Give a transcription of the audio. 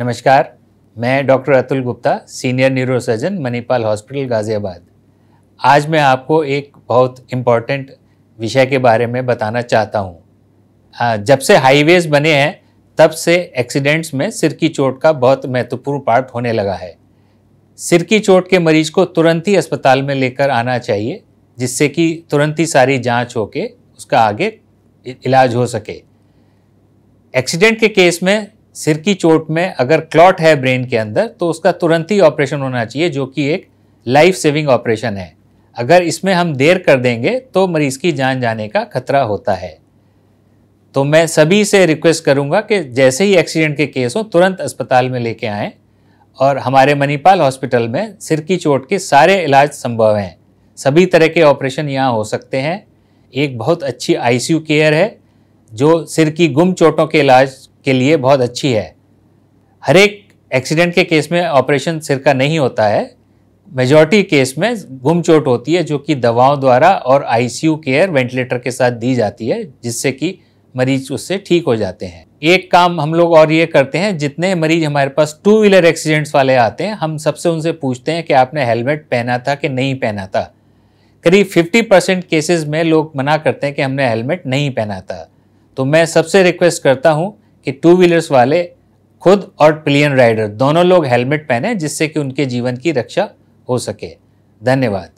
नमस्कार मैं doctor Atul Gupta senior neurosurgeon Manipal hospital Ghaziabad आज मैं आपको एक बहुत इम्पॉर्टेंट विषय के बारे में बताना चाहता हूँ जब से हाईवेज़ बने हैं तब से एक्सीडेंट्स में सिर की चोट का बहुत महत्वपूर्ण पार्ट होने लगा है सिर की चोट के मरीज को तुरंत ही अस्पताल में लेकर आना चाहिए जिससे कि तुरंत ही सारी जांच होके उसका आगे इलाज हो सके एक्सीडेंट के केस में सिर की चोट में अगर क्लॉट है ब्रेन के अंदर तो उसका तुरंत ही ऑपरेशन होना चाहिए जो कि एक लाइफ सेविंग ऑपरेशन है अगर इसमें हम देर कर देंगे तो मरीज़ की जान जाने का खतरा होता है तो मैं सभी से रिक्वेस्ट करूंगा कि जैसे ही एक्सीडेंट के केस हो तुरंत अस्पताल में लेके आएँ और हमारे मणिपाल हॉस्पिटल में सिर की चोट के सारे इलाज संभव हैं सभी तरह के ऑपरेशन यहाँ हो सकते हैं एक बहुत अच्छी आईसीयू केयर है जो सिर की गुम चोटों के इलाज के लिए बहुत अच्छी है हर एक एक्सीडेंट के केस में ऑपरेशन सिर का नहीं होता है मेजॉरिटी केस में गुम चोट होती है जो कि दवाओं द्वारा और आईसीयू केयर वेंटिलेटर के साथ दी जाती है जिससे कि मरीज उससे ठीक हो जाते हैं एक काम हम लोग और ये करते हैं जितने मरीज हमारे पास टू व्हीलर एक्सीडेंट्स वाले आते हैं हम सबसे उनसे पूछते हैं कि आपने हेलमेट पहना था कि नहीं पहना था करीब 50 परसेंट केसेज में लोग मना करते हैं कि हमने हेलमेट नहीं पहना था तो मैं सबसे रिक्वेस्ट करता हूँ कि टू व्हीलर्स वाले खुद और प्लेन राइडर दोनों लोग हेलमेट पहने जिससे कि उनके जीवन की रक्षा हो सके धन्यवाद